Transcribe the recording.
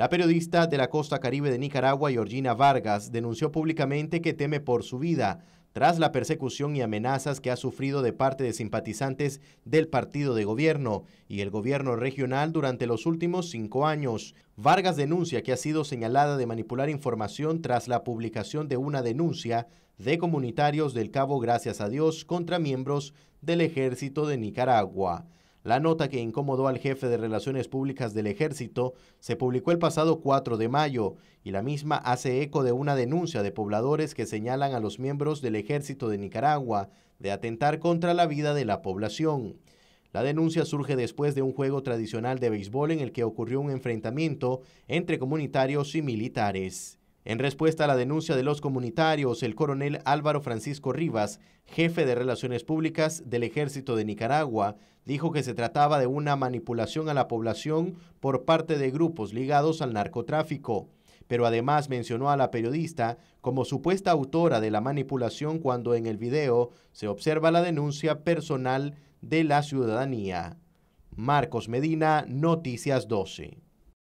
La periodista de la costa caribe de Nicaragua, Georgina Vargas, denunció públicamente que teme por su vida tras la persecución y amenazas que ha sufrido de parte de simpatizantes del partido de gobierno y el gobierno regional durante los últimos cinco años. Vargas denuncia que ha sido señalada de manipular información tras la publicación de una denuncia de comunitarios del Cabo Gracias a Dios contra miembros del ejército de Nicaragua. La nota que incomodó al jefe de Relaciones Públicas del Ejército se publicó el pasado 4 de mayo y la misma hace eco de una denuncia de pobladores que señalan a los miembros del Ejército de Nicaragua de atentar contra la vida de la población. La denuncia surge después de un juego tradicional de béisbol en el que ocurrió un enfrentamiento entre comunitarios y militares. En respuesta a la denuncia de los comunitarios, el coronel Álvaro Francisco Rivas, jefe de Relaciones Públicas del Ejército de Nicaragua, dijo que se trataba de una manipulación a la población por parte de grupos ligados al narcotráfico, pero además mencionó a la periodista como supuesta autora de la manipulación cuando en el video se observa la denuncia personal de la ciudadanía. Marcos Medina, Noticias 12.